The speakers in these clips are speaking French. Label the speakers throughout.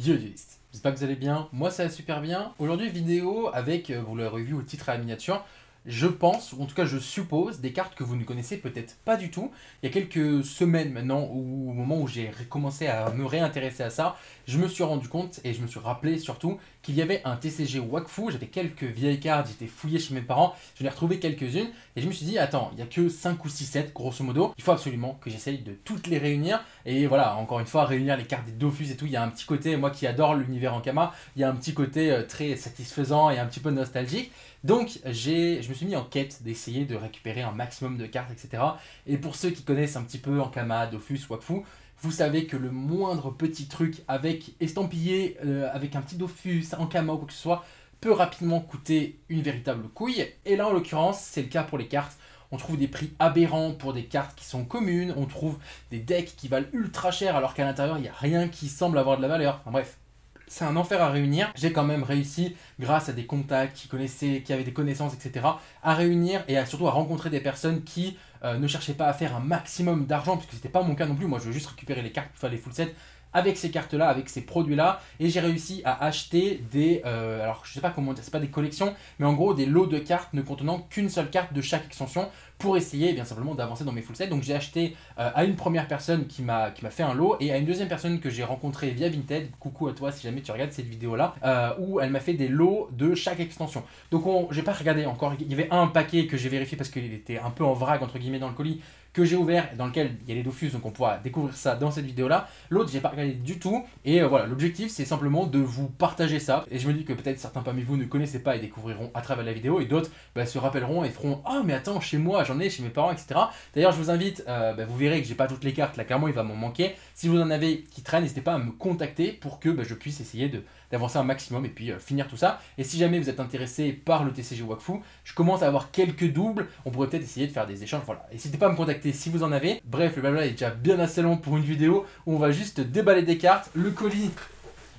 Speaker 1: Yo j'espère que vous allez bien, moi ça va super bien. Aujourd'hui vidéo avec, euh, vous l'aurez vu au titre à la miniature, je pense, ou en tout cas je suppose, des cartes que vous ne connaissez peut-être pas du tout. Il y a quelques semaines maintenant, au moment où j'ai commencé à me réintéresser à ça, je me suis rendu compte et je me suis rappelé surtout il y avait un TCG Wakfu. J'avais quelques vieilles cartes, j'étais fouillé chez mes parents, je ai retrouvé quelques-unes. Et je me suis dit, attends, il n'y a que 5 ou 6 7 grosso modo. Il faut absolument que j'essaye de toutes les réunir. Et voilà, encore une fois, réunir les cartes des Dofus et tout, il y a un petit côté, moi qui adore l'univers en Kama, il y a un petit côté euh, très satisfaisant et un petit peu nostalgique. Donc je me suis mis en quête d'essayer de récupérer un maximum de cartes, etc. Et pour ceux qui connaissent un petit peu Ankama, Dofus, Wakfu, vous savez que le moindre petit truc avec estampillé, euh, avec un petit dofus, en cama ou quoi que ce soit, peut rapidement coûter une véritable couille. Et là, en l'occurrence, c'est le cas pour les cartes. On trouve des prix aberrants pour des cartes qui sont communes, on trouve des decks qui valent ultra cher alors qu'à l'intérieur, il n'y a rien qui semble avoir de la valeur. Enfin bref, c'est un enfer à réunir. J'ai quand même réussi, grâce à des contacts qui connaissaient, qui avaient des connaissances, etc., à réunir et surtout à rencontrer des personnes qui euh, ne cherchaient pas à faire un maximum d'argent, puisque c'était pas mon cas non plus. Moi, je veux juste récupérer les cartes pour faire les full sets avec ces cartes-là, avec ces produits-là, et j'ai réussi à acheter des, euh, alors je sais pas comment dire, c'est pas des collections, mais en gros des lots de cartes ne contenant qu'une seule carte de chaque extension pour essayer eh bien simplement d'avancer dans mes full sets. Donc j'ai acheté euh, à une première personne qui m'a qui m'a fait un lot et à une deuxième personne que j'ai rencontrée via Vinted. Coucou à toi si jamais tu regardes cette vidéo là euh, où elle m'a fait des lots de chaque extension. Donc j'ai pas regardé encore. Il y avait un paquet que j'ai vérifié parce qu'il était un peu en vrac entre guillemets dans le colis que j'ai ouvert, dans lequel il y a les Dofus, donc on pourra découvrir ça dans cette vidéo-là. L'autre, j'ai pas regardé du tout. Et euh, voilà, l'objectif, c'est simplement de vous partager ça. Et je me dis que peut-être certains parmi vous ne connaissez pas et découvriront à travers la vidéo, et d'autres bah, se rappelleront et feront Ah, mais attends, chez moi, j'en ai, chez mes parents, etc. D'ailleurs, je vous invite, euh, bah, vous verrez que j'ai pas toutes les cartes, là, clairement, il va m'en manquer. Si vous en avez qui traînent, n'hésitez pas à me contacter pour que bah, je puisse essayer de d'avancer un maximum et puis euh, finir tout ça. Et si jamais vous êtes intéressé par le TCG Wakfu, je commence à avoir quelques doubles. On pourrait peut-être essayer de faire des échanges. Voilà. N'hésitez pas à me contacter si vous en avez. Bref, le blabla est déjà bien assez long pour une vidéo où on va juste déballer des cartes. Le colis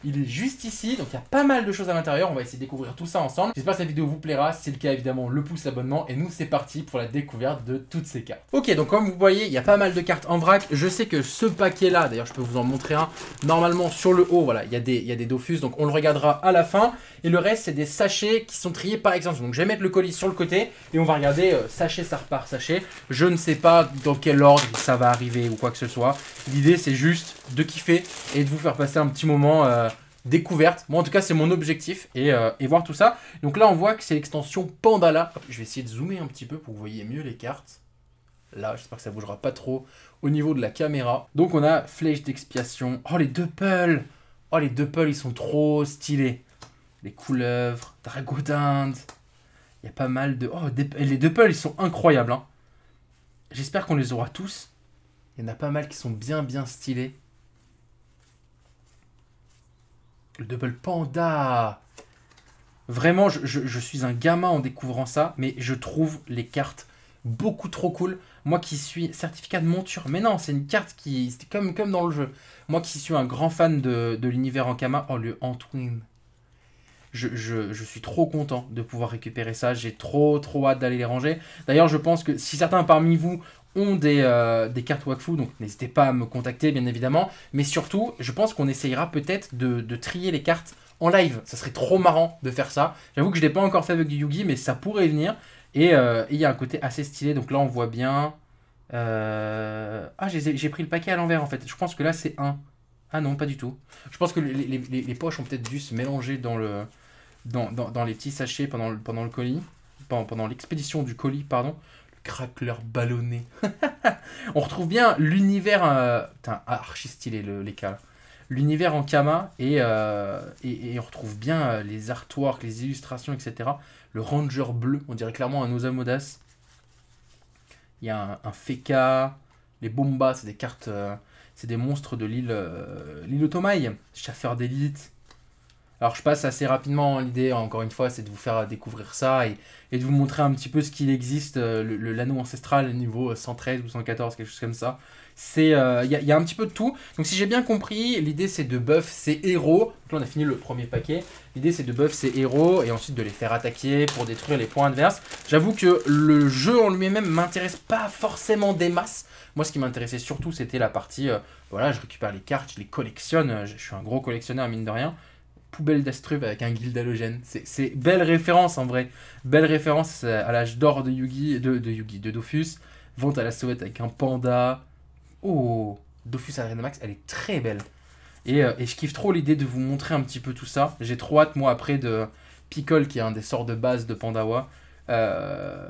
Speaker 1: il est juste ici, donc il y a pas mal de choses à l'intérieur. On va essayer de découvrir tout ça ensemble. J'espère que cette vidéo vous plaira. Si c'est le cas, évidemment, le pouce, l'abonnement. Et nous, c'est parti pour la découverte de toutes ces cartes. Ok, donc comme vous voyez, il y a pas mal de cartes en vrac. Je sais que ce paquet-là, d'ailleurs, je peux vous en montrer un. Normalement, sur le haut, voilà, il y, a des, il y des Dofus. Donc on le regardera à la fin. Et le reste, c'est des sachets qui sont triés par exemple. Donc je vais mettre le colis sur le côté et on va regarder euh, sachet, ça repart, sachet. Je ne sais pas dans quel ordre ça va arriver ou quoi que ce soit. L'idée, c'est juste de kiffer et de vous faire passer un petit moment euh, découverte. Moi, en tout cas, c'est mon objectif euh, et, voir tout ça. Donc là, on voit que c'est l'extension Pandala. Je vais essayer de zoomer un petit peu pour que vous voyez mieux les cartes. Là, j'espère que ça bougera pas trop au niveau de la caméra. Donc, on a flèche d'expiation. Oh, les deux Oh, les deux ils sont trop stylés. Les couleuvres, d'Inde... Il y a pas mal de... Oh, les deux ils sont incroyables. Hein. J'espère qu'on les aura tous. Il y en a pas mal qui sont bien, bien stylés. Le double panda Vraiment, je, suis un gamin en découvrant ça, mais je trouve les cartes beaucoup trop cool. Moi qui suis certificat de monture, mais non, c'est une carte qui. C'était comme, comme dans le jeu. Moi qui suis un grand fan de, de l'univers Ankama, oh le Antoine, Je, je, je, suis trop content de pouvoir récupérer ça. J'ai trop, trop hâte d'aller les ranger. D'ailleurs, je pense que si certains parmi vous ont euh, des, cartes Wakfu, donc n'hésitez pas à me contacter bien évidemment. Mais surtout, je pense qu'on essayera peut-être de, trier les cartes en live. Ça serait trop marrant de faire ça. J'avoue que je ne l'ai pas encore fait avec Yugi, mais ça pourrait venir. Euh, et il y a un côté assez stylé, donc là on voit bien. Euh, ah, j'ai pris le paquet à l'envers en fait. Je pense que là c'est un Ah non, pas du tout. Je pense que les, poches ont peut-être dû se mélanger dans, le, dans, dans, les petits sachets pendant, pendant le colis, pendant, pendant l'expédition du colis, pardon craque leur on retrouve bien l'univers. Euh, putain, ah, archi stylé les cas. L'univers en Kama et, euh, et, on retrouve bien euh, les artworks, les illustrations, etc. Le Ranger bleu, on dirait clairement un Osamodas. Il y a un, Feka, les Bombas, c'est des cartes, c'est des monstres de l'île l'île Tomaï. chasseur d'élite. Alors je passe assez rapidement, hein, l'idée encore une fois c'est de vous faire découvrir ça et, de vous montrer un petit peu ce qu'il existe, euh, le l'anneau ancestral niveau 113 euh, ou 114, quelque chose comme ça. Euh, il y, a un petit peu de tout. Donc si j'ai bien compris, l'idée c'est de buff ces héros. Donc là on a fini le premier paquet. L'idée c'est de buff ces héros et ensuite de les faire attaquer pour détruire les points adverses. J'avoue que le jeu en lui-même m'intéresse pas forcément des masses. Moi ce qui m'intéressait surtout c'était la partie, voilà je récupère les cartes, je les collectionne, je suis un gros collectionneur mine de rien poubelle d'astruve avec un guild halogène. C'est belle référence en vrai. Belle référence à l'âge d'or de Yugi, de, de Yugi, de Dofus. Vente à la sauvette avec un panda. Oh, Dofus Arena Max, elle est très belle. Euh, et, je kiffe trop l'idée de vous montrer un petit peu tout ça. J'ai trop hâte, moi, après de Picole qui est un des sorts de base de Pandawa. Euh,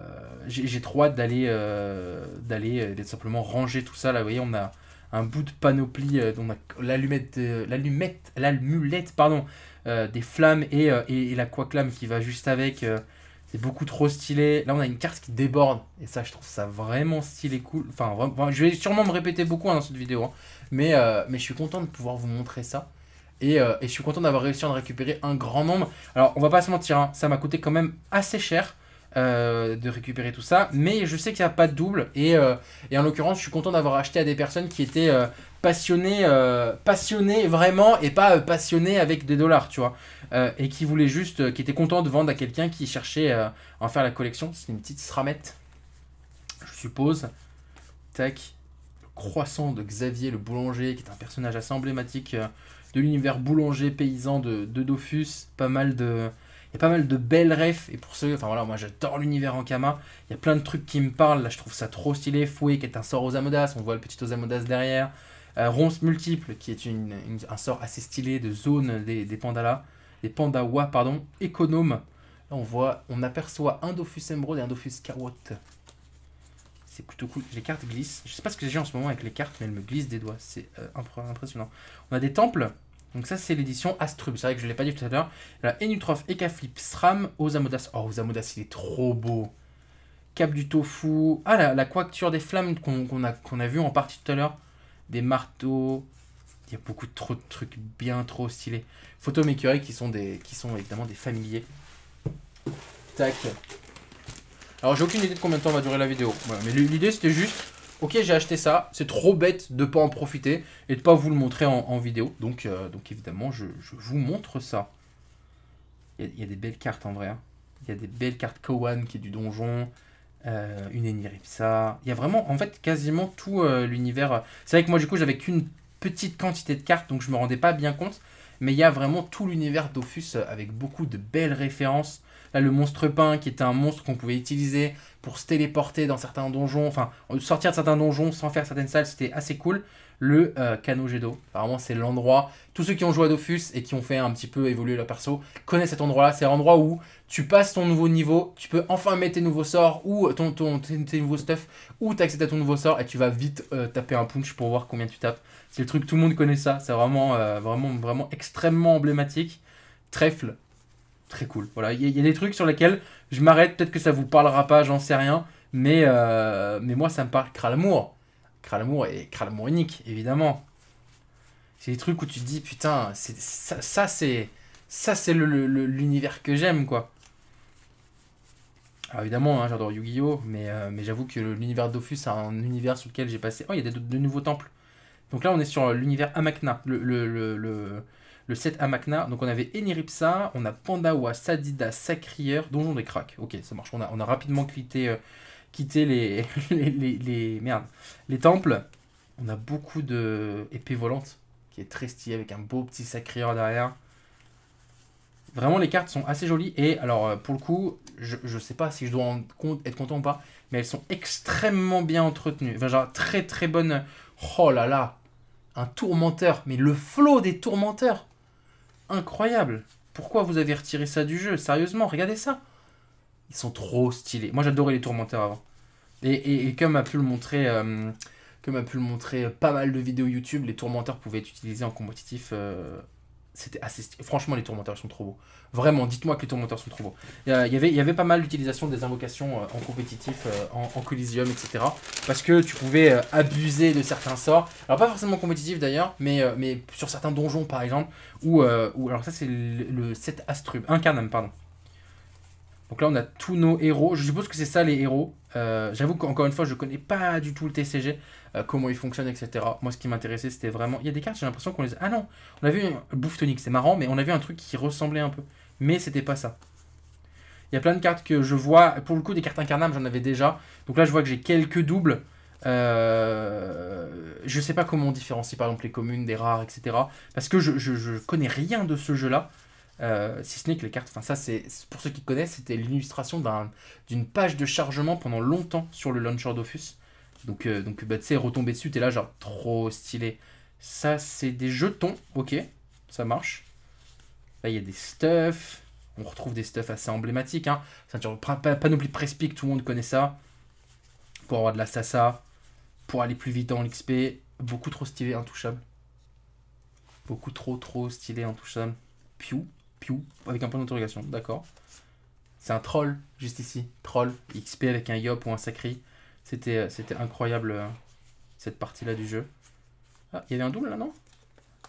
Speaker 1: j'ai trop hâte d'aller euh, d'aller simplement ranger tout ça là vous voyez on a un bout de panoplie dont on l'allumette l'allumette l'allumulette pardon euh, des flammes et, euh, et, la quaclam qui va juste avec. Euh, c'est beaucoup trop stylé. Là, on a une carte qui déborde. Et ça, je trouve ça vraiment stylé, cool. Enfin, je vais sûrement me répéter beaucoup hein, dans cette vidéo. Hein. Mais, mais je suis content de pouvoir vous montrer ça. Et, et, je suis content d'avoir réussi à en récupérer un grand nombre. Alors, on va pas se mentir, hein, ça m'a coûté quand même assez cher. Euh, de récupérer tout ça. Mais je sais qu'il n'y a pas de double. Euh, et, en l'occurrence, je suis content d'avoir acheté à des personnes qui étaient euh, passionnées, passionnées vraiment et pas passionnées avec des dollars, tu vois. et qui voulaient juste, qui étaient contents de vendre à quelqu'un qui cherchait à en faire la collection. C'est une petite sramette, je suppose. Tac. croissant de Xavier le boulanger, qui est un personnage assez emblématique de l'univers boulanger paysan de, de Dofus. Pas mal de il y a pas mal de belles refs. Et pour ceux, enfin voilà, moi j'adore l'univers en Kama. Il y a plein de trucs qui me parlent. Là, je trouve ça trop stylé. Fouet qui est un sort aux On voit le petit Osamodas derrière. Euh, Ronce multiple qui est un sort assez stylé de zone des, pandas pandalas. Des pandawa, pardon. Économe. Là, on voit, on aperçoit un Dofus Emerald et un Dofus Carotte. C'est plutôt cool. Les cartes glissent. Je sais pas ce que j'ai en ce moment avec les cartes, mais elles me glissent des doigts. C'est euh, impressionnant. On a des temples. Donc ça, c'est l'édition Astrub. C'est vrai que je ne l'ai pas dit tout à l'heure. La Enutrof, Ekaflip, Sram, Osamodas. Oh, Osamodas, il est trop beau. Cap du tofu. Ah, la, la coacture des flammes qu'on a, qu'on a vu en partie tout à l'heure. Des marteaux. Il y a beaucoup trop de trucs bien trop stylés. Photo qui sont, des, qui sont évidemment des familiers. Tac. Alors, j'ai aucune idée de combien de temps va durer la vidéo. mais l'idée, c'était juste ok j'ai acheté ça, c'est trop bête de ne pas en profiter et de ne pas vous le montrer en, vidéo. Donc, euh, donc évidemment je, vous montre ça. Il y, a des belles cartes en vrai. Hein. Il y a des belles cartes Kowan qui est du donjon. Euh, une Eniripsa. Il y a vraiment en fait quasiment tout euh, l'univers. C'est vrai que moi du coup j'avais qu'une petite quantité de cartes donc je me rendais pas bien compte. Mais il y a vraiment tout l'univers Dofus avec beaucoup de belles références Là, le monstre pain, qui était un monstre qu'on pouvait utiliser pour se téléporter dans certains donjons, enfin, sortir de certains donjons sans faire certaines salles, c'était assez cool. Le canot jet d'eau, c'est l'endroit. Tous ceux qui ont joué à Dofus et qui ont fait un petit peu évoluer leur perso connaissent cet endroit-là. C'est l'endroit où tu passes ton nouveau niveau, tu peux enfin mettre tes nouveaux sorts ou euh, ton, ton tes, nouveaux stuff, ou accèdes à ton nouveau sort et tu vas vite euh, taper un punch pour voir combien tu tapes. C'est le truc, tout le monde connaît ça. C'est vraiment, euh, vraiment, vraiment extrêmement emblématique. Trèfle, très cool. Voilà, il y, a des trucs sur lesquels je m'arrête, peut-être que ça vous parlera pas, j'en sais rien, mais, euh, mais moi ça me parle Kralamour. Kralamour et Kralamour unique, évidemment. C'est des trucs où tu te dis, putain, ça, ça c'est ça c'est l'univers que j'aime, quoi. Alors évidemment, hein, j'adore Yu-Gi-Oh, mais, euh, mais j'avoue que l'univers Dofus, a un univers sur lequel j'ai passé... Oh, il y a de, nouveaux temples. Donc là, on est sur euh, l'univers Amakna, le, le le 7 Amakna. Donc on avait Eniripsa, on a Pandawa, Sadida, Sacrieur, Donjon des Cracks. Ok, ça marche. On a, on a rapidement quitté, euh, les, les, les, les temples. On a beaucoup de épées volantes qui est très stylé avec un beau petit Sacrieur derrière. Vraiment, les cartes sont assez jolies. Et alors, euh, pour le coup, je, ne sais pas si je dois en être content ou pas, mais elles sont extrêmement bien entretenues. Enfin, genre, très très bonne. Oh là là, un tourmenteur. Mais le flot des tourmenteurs incroyable. Pourquoi vous avez retiré ça du jeu Sérieusement, regardez ça. Ils sont trop stylés. Moi, j'adorais les tourmenteurs avant. Et, comme a pu le montrer, euh, pu le montrer pas mal de vidéos YouTube, les tourmenteurs pouvaient être utilisés en compétitif euh, c'était assez franchement les tourmenteurs sont trop beaux vraiment dites-moi que les tourmenteurs sont trop beaux il y avait il y avait pas mal d'utilisation des invocations euh, en compétitif euh, en, coliseum etc parce que tu pouvais euh, abuser de certains sorts alors pas forcément compétitif d'ailleurs mais mais sur certains donjons par exemple ou alors ça c'est le, set astrub incarnam pardon donc là, on a tous nos héros. Je suppose que c'est ça les héros. Euh, j'avoue qu'encore une fois, je connais pas du tout le TCG, euh, comment il fonctionne, etc. Moi, ce qui m'intéressait, c'était vraiment. Il y a des cartes, j'ai l'impression qu'on les. Ah non On a vu un bouffe c'est marrant, mais on a vu un truc qui ressemblait un peu. Mais c'était pas ça. Il y a plein de cartes que je vois. Pour le coup, des cartes incarnables, j'en avais déjà. Donc là, je vois que j'ai quelques doubles. Je euh, je sais pas comment on différencie par exemple les communes des rares, etc. Parce que je, ne connais rien de ce jeu-là. Euh, si ce n'est que les cartes, enfin ça c'est pour ceux qui connaissent, c'était l'illustration d'une page de chargement pendant longtemps sur le launcher d'Offus. Donc, euh, donc bah, tu sais, retomber dessus, t'es là genre trop stylé. Ça c'est des jetons, ok, ça marche. Là il y a des stuffs, on retrouve des stuffs assez emblématiques. Hein. Ceinture, panoplie Prespic, tout le monde connaît ça. Pour avoir de la Sasa, pour aller plus vite dans l'XP, beaucoup trop stylé, intouchable. Beaucoup trop trop stylé, intouchable. Pew, Piou, avec un point d'interrogation, d'accord. C'est un troll, juste ici. Troll, XP avec un yop ou un sacri. C'était, euh, incroyable, euh, cette partie-là du jeu. Ah, il y avait un double, là, non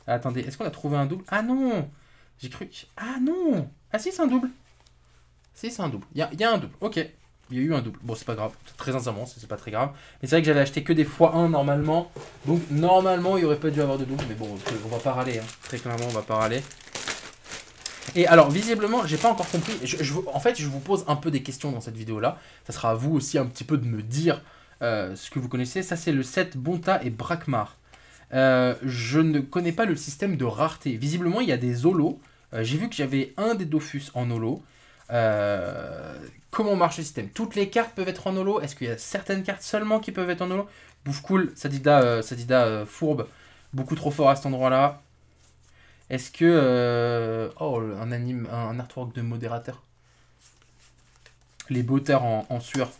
Speaker 1: Attendez, est-ce qu'on a trouvé un double Ah non J'ai cru... Ah non Ah si, c'est un double Si, c'est un double. Il y a, un double, ok. Il y a eu un double. Bon, c'est pas grave. Très sincèrement, c'est pas très grave. Mais c'est vrai que j'avais acheté que des fois 1 normalement. Donc, normalement, il n'y aurait pas dû avoir de double. Mais bon, on va pas râler. Hein. Très clairement, on va pas râler. Et alors, visiblement, j'ai pas encore compris. en fait, je vous pose un peu des questions dans cette vidéo-là. Ça sera à vous aussi un petit peu de me dire euh, ce que vous connaissez. Ça, c'est le set Bonta et Brakmar. Euh, je ne connais pas le système de rareté. Visiblement, il y a des holos. Euh, j'ai vu que j'avais un des Dofus en holo. comment marche le système Toutes les cartes peuvent être en holo Est-ce qu'il y a certaines cartes seulement qui peuvent être en holo Bouffe cool, Sadida, Sadida fourbe, beaucoup trop fort à cet endroit-là. Est-ce que. Euh, oh, un, un artwork de modérateur. Les botteurs en, sueur.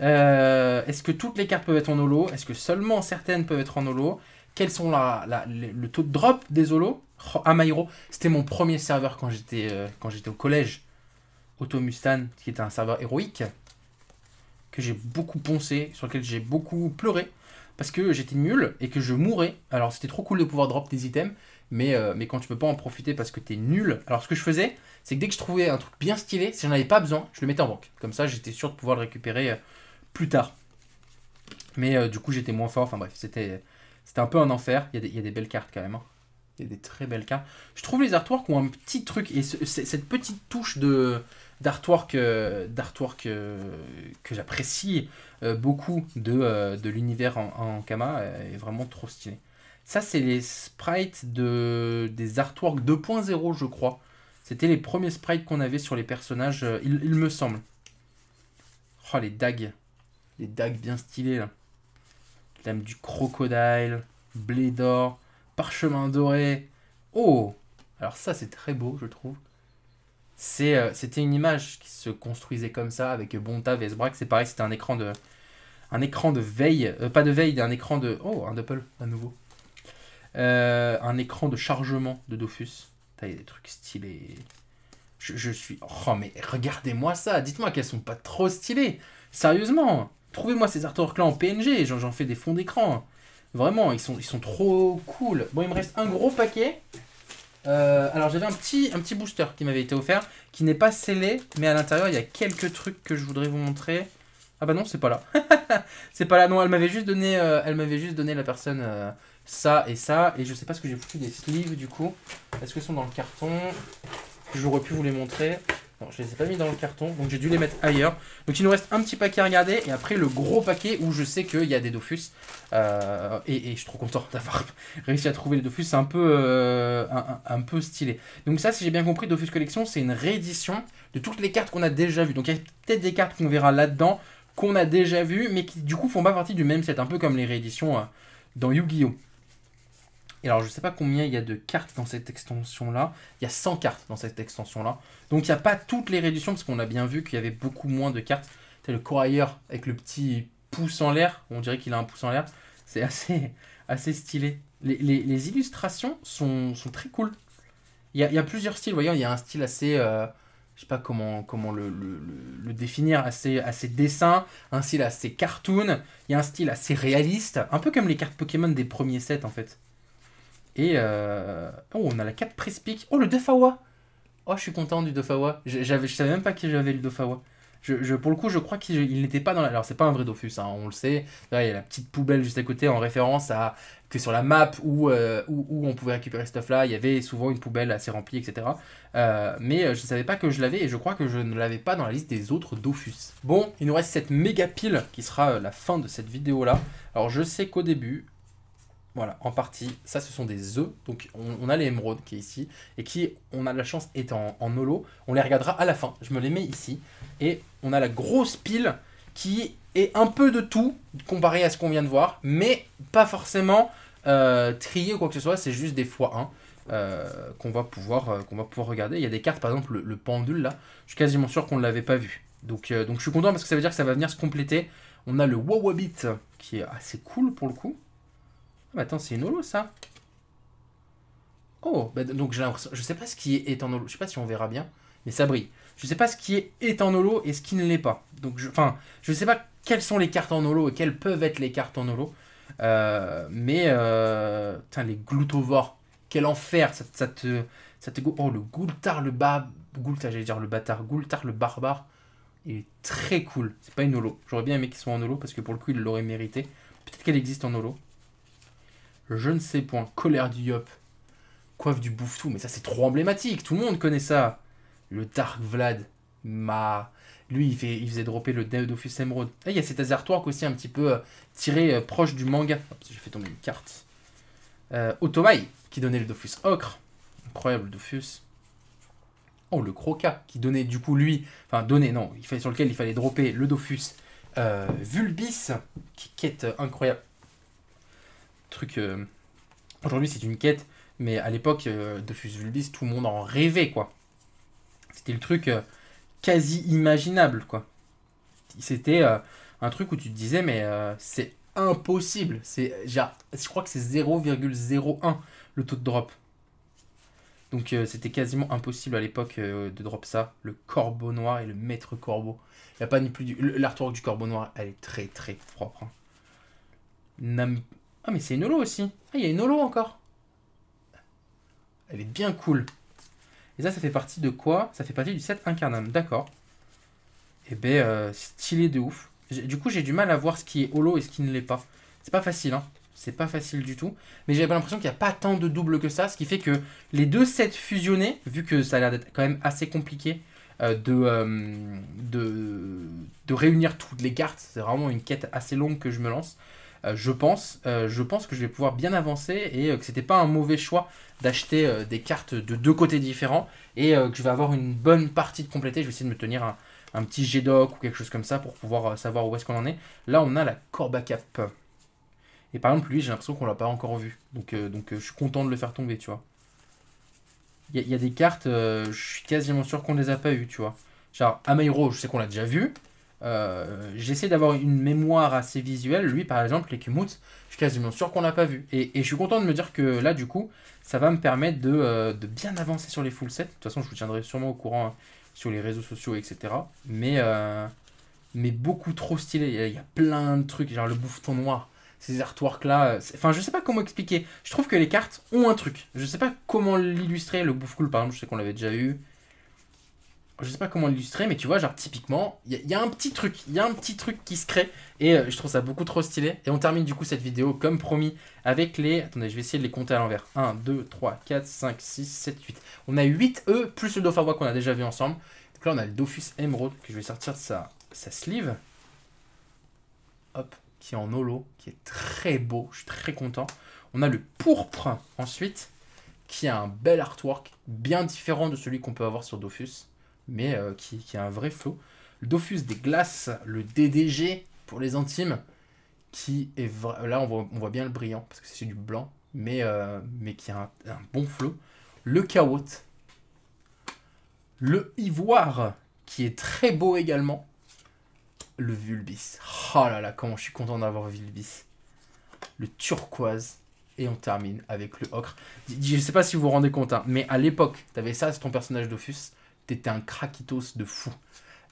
Speaker 1: Euh, est-ce que toutes les cartes peuvent être en holo Est-ce que seulement certaines peuvent être en holo Quels sont la, le, taux de drop des holos oh, Amairo, c'était mon premier serveur quand j'étais euh, au collège. Automustan, qui était un serveur héroïque. Que j'ai beaucoup poncé, sur lequel j'ai beaucoup pleuré parce que j'étais nul et que je mourais. Alors c'était trop cool de pouvoir drop des items, mais, euh, mais quand tu peux pas en profiter parce que t'es nul. Alors ce que je faisais, c'est que dès que je trouvais un truc bien stylé, si j'en avais pas besoin, je le mettais en banque. Comme ça, j'étais sûr de pouvoir le récupérer euh, plus tard. Mais euh, du coup, j'étais moins fort. Enfin bref, c'était un peu un enfer. Il y, a des belles cartes quand même. Hein. Il y a des très belles cartes. Je trouve les artworks ont un petit truc et cette petite touche de d'artwork euh, euh, que j'apprécie euh, beaucoup de, l'univers en, en, Kama est vraiment trop stylé. Ça, c'est les sprites de, des artworks 2.0, je crois. C'était les premiers sprites qu'on avait sur les personnages, il, me semble. Oh, les dagues. Les dagues bien stylées, là. dame du crocodile, blé d'or, parchemin doré. Oh Alors ça, c'est très beau, je trouve. Euh, c'était une image qui se construisait comme ça avec Bonta, Brack. C'est pareil, c'était un écran de un écran de veille, euh, pas de veille, un écran de oh un double à nouveau, euh, un écran de chargement de Dofus. T'as des trucs stylés. Je, suis oh mais regardez-moi ça. Dites-moi qu'elles sont pas trop stylées. Sérieusement, trouvez-moi ces artworks là en PNG. J'en fais des fonds d'écran. Vraiment, ils sont ils sont trop cool. Bon, il me reste un gros paquet. Euh, alors j'avais un petit, un petit booster qui m'avait été offert, qui n'est pas scellé, mais à l'intérieur il y a quelques trucs que je voudrais vous montrer. Ah bah non, c'est pas là. c'est pas là, non, elle m'avait juste donné, euh, elle m'avait juste donné la personne euh, ça et ça, et je sais pas ce que j'ai foutu des sleeves du coup. Est-ce qu'elles sont dans le carton J'aurais pu vous les montrer. Non, je les ai pas mis dans le carton, donc j'ai dû les mettre ailleurs. Donc il nous reste un petit paquet à regarder, et après le gros paquet où je sais qu'il y a des Dofus. Euh, et, je suis trop content d'avoir réussi à trouver les Dofus, c'est un, peu euh, un, peu stylé. Donc ça, si j'ai bien compris, Dofus Collection, c'est une réédition de toutes les cartes qu'on a déjà vues. Donc il y a peut-être des cartes qu'on verra là-dedans, qu'on a déjà vues, mais qui du coup font pas partie du même set, un peu comme les rééditions euh, dans Yu-Gi-Oh! Et alors, je ne sais pas combien il y a de cartes dans cette extension-là. Il y a 100 cartes dans cette extension-là. Donc, il n'y a pas toutes les réductions, parce qu'on a bien vu qu'il y avait beaucoup moins de cartes. C'est le corailleur avec le petit pouce en l'air. On dirait qu'il a un pouce en l'air. C'est assez, assez stylé. Les, illustrations sont, très cool. Il y, a, plusieurs styles. Voyons, il y a un style assez... je euh, je sais pas comment, comment le, définir, assez, assez dessin, un style assez cartoon, il y a un style assez réaliste, un peu comme les cartes Pokémon des premiers sets en fait. Et euh, oh, on a la 4 prispic Oh, le Defawa Oh, je suis content du Defawa. Je, je savais même pas que j'avais le Dofawa. Je, pour le coup, je crois qu'il n'était pas dans la. Alors, c'est pas un vrai Dofus, hein, on le sait. Là, il y a la petite poubelle juste à côté en référence à que sur la map où, euh, où, on pouvait récupérer ce stuff là, il y avait souvent une poubelle assez remplie, etc. Euh, mais je savais pas que je l'avais et je crois que je ne l'avais pas dans la liste des autres Dofus. Bon, il nous reste cette méga pile qui sera la fin de cette vidéo là. Alors, je sais qu'au début, voilà, en partie. Ça, ce sont des œufs. Donc, on, a les émeraudes qui est ici et qui, on a la chance, est en, holo. On les regardera à la fin. Je me les mets ici. Et on a la grosse pile qui est un peu de tout comparé à ce qu'on vient de voir, mais pas forcément euh, trié ou quoi que ce soit. C'est juste des fois 1 euh, qu'on va, pouvoir, euh, va pouvoir regarder. Il y a des cartes, par exemple, le, pendule là. Je suis quasiment sûr qu'on ne l'avait pas vu. Donc, donc, je suis content parce que ça veut dire que ça va venir se compléter. On a le Wawabit qui est assez cool pour le coup. Ah, attends, c'est une holo ça Oh, bah donc j'ai l'impression. Je sais pas ce qui est en holo. Je sais pas si on verra bien, mais ça brille. Je sais pas ce qui est, en holo et ce qui ne l'est pas. Donc, je, enfin, je sais pas quelles sont les cartes en holo et quelles peuvent être les cartes en holo. Euh, mais, euh, putain, les gloutovores, quel enfer ça, te, Oh, le Goultar le bab. Goultar, j'allais dire le bâtard. Goultar le barbare. Il est très cool. C'est pas une holo. J'aurais bien aimé qu'il soit en holo parce que pour le coup, il l'aurait mérité. Peut-être qu'elle existe en holo je ne sais point, colère du yop, coiffe du bouffetou, mais ça c'est trop emblématique, tout le monde connaît ça. Le Dark Vlad, ma. Lui, il, fait, il faisait dropper le Dofus Emerald. Et eh, il y a cet Azertorque aussi un petit peu euh, tiré euh, proche du manga. J'ai fait tomber une carte. Euh, Otomai, qui donnait le Dofus Ocre. Incroyable le Dofus. Oh, le Croca, qui donnait du coup lui. Enfin, donnait, non, il fallait, sur lequel il fallait dropper le Dofus euh, Vulbis. Qui quête incroyable truc. Euh, aujourd'hui, c'est une quête, mais à l'époque, euh, de Fuse Vulbis, tout le monde en rêvait, quoi. C'était le truc euh, quasi imaginable, quoi. C'était un truc où tu te disais, mais c'est impossible. C'est, je crois que c'est 0,01 le taux de drop. Donc c'était quasiment impossible à l'époque de drop ça, le corbeau noir et le maître corbeau. Il a pas ni plus du... L'artwork du corbeau noir, elle est très très propre. Hein. Nam... Ah, mais c'est une holo aussi. Ah, il y a une holo encore. Elle est bien cool. Et ça, ça fait partie de quoi Ça fait partie du set Incarnum, d'accord. Et eh ben, euh, stylé de ouf. Du coup, j'ai du mal à voir ce qui est holo et ce qui ne l'est pas. C'est pas facile, hein. C'est pas facile du tout. Mais j'avais l'impression qu'il n'y a pas tant de doubles que ça, ce qui fait que les deux sets fusionnés, vu que ça a l'air d'être quand même assez compliqué euh, de, euh, de, de, réunir toutes les cartes, c'est vraiment une quête assez longue que je me lance. Euh, je pense, euh, je pense que je vais pouvoir bien avancer et euh, que c'était pas un mauvais choix d'acheter des cartes de deux côtés différents et que je vais avoir une bonne partie de compléter. Je vais essayer de me tenir un, petit G-Doc ou quelque chose comme ça pour pouvoir savoir où est-ce qu'on en est. Là, on a la Corba Et par exemple, lui, j'ai l'impression qu'on l'a pas encore vu. Donc, donc je suis content de le faire tomber, tu vois. Il y, a des cartes, je suis quasiment sûr qu'on les a pas eu, tu vois. Genre, Amairo, je sais qu'on l'a déjà vu. Euh, j'essaie d'avoir une mémoire assez visuelle. Lui, par exemple, les Kumuts, je suis quasiment sûr qu'on l'a pas vu. Et, je suis content de me dire que là, du coup, ça va me permettre de, euh, bien avancer sur les full sets. De toute façon, je vous tiendrai sûrement au courant hein, sur les réseaux sociaux, etc. Mais, euh, mais beaucoup trop stylé. Il y, a, plein de trucs, genre le bouffeton noir. Ces artworks-là, enfin, je sais pas comment expliquer. Je trouve que les cartes ont un truc. Je sais pas comment l'illustrer. Le bouffe cool, par exemple, je sais qu'on l'avait déjà eu je sais pas comment l'illustrer, mais tu vois, genre typiquement, il y, a un petit truc, il y a un petit truc qui se crée et euh, je trouve ça beaucoup trop stylé. Et on termine du coup cette vidéo comme promis avec les. Attendez, je vais essayer de les compter à l'envers 1, 2, 3, 4, 5, 6, 7, 8. On a 8 E plus le Dauphin qu'on a déjà vu ensemble. Donc là, on a le Dofus Emerald que je vais sortir de sa, sa sleeve. Hop, qui est en holo, qui est très beau, je suis très content. On a le pourpre ensuite, qui a un bel artwork bien différent de celui qu'on peut avoir sur Dofus mais euh, qui, a un vrai flow. Le Dofus des glaces, le DDG pour les intimes, qui est là on voit, bien le brillant parce que c'est du blanc, mais, euh, mais qui a un, bon flow. Le Kawot, le Ivoire, qui est très beau également. Le Vulbis. Oh là là, comment je suis content d'avoir Vulbis. Le turquoise. Et on termine avec le ocre. Je ne sais pas si vous vous rendez compte, hein, mais à l'époque, tu avais ça, c'est ton personnage d'Offus t'étais un Krakitos de fou.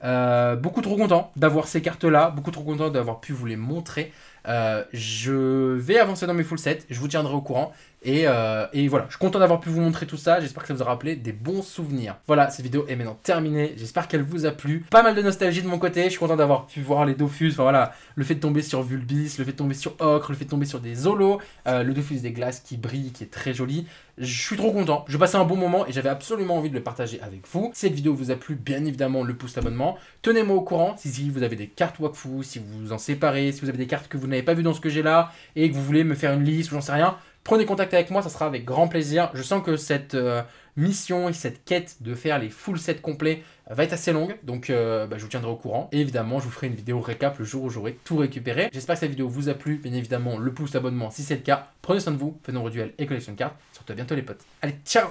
Speaker 1: Euh, beaucoup trop content d'avoir ces cartes-là, beaucoup trop content d'avoir pu vous les montrer. Euh, je vais avancer dans mes full sets, je vous tiendrai au courant. Euh, et, voilà, je suis content d'avoir pu vous montrer tout ça. J'espère que ça vous aura rappelé des bons souvenirs. Voilà, cette vidéo est maintenant terminée. J'espère qu'elle vous a plu. Pas mal de nostalgie de mon côté. Je suis content d'avoir pu voir les Dofus. Enfin voilà, le fait de tomber sur Vulbis, le fait de tomber sur Ocre, le fait de tomber sur des Zolo, euh, le Dofus des glaces qui brille, qui est très joli. Je suis trop content. Je passais un bon moment et j'avais absolument envie de le partager avec vous. Si cette vidéo vous a plu, bien évidemment, le pouce, d'abonnement, Tenez-moi au courant si, si vous avez des cartes Wakfu, si vous vous en séparez, si vous avez des cartes que vous n'avez pas vu dans ce que j'ai là et que vous voulez me faire une liste ou j'en sais rien, prenez contact avec moi, ça sera avec grand plaisir. Je sens que cette euh, mission et cette quête de faire les full sets complets va être assez longue, donc euh, bah, je vous tiendrai au courant. Et évidemment, je vous ferai une vidéo récap le jour où j'aurai tout récupéré. J'espère que cette vidéo vous a plu, bien évidemment, le pouce, l'abonnement si c'est le cas. Prenez soin de vous, faites nombre duels et collection de cartes. Surtout à bientôt les potes. Allez, ciao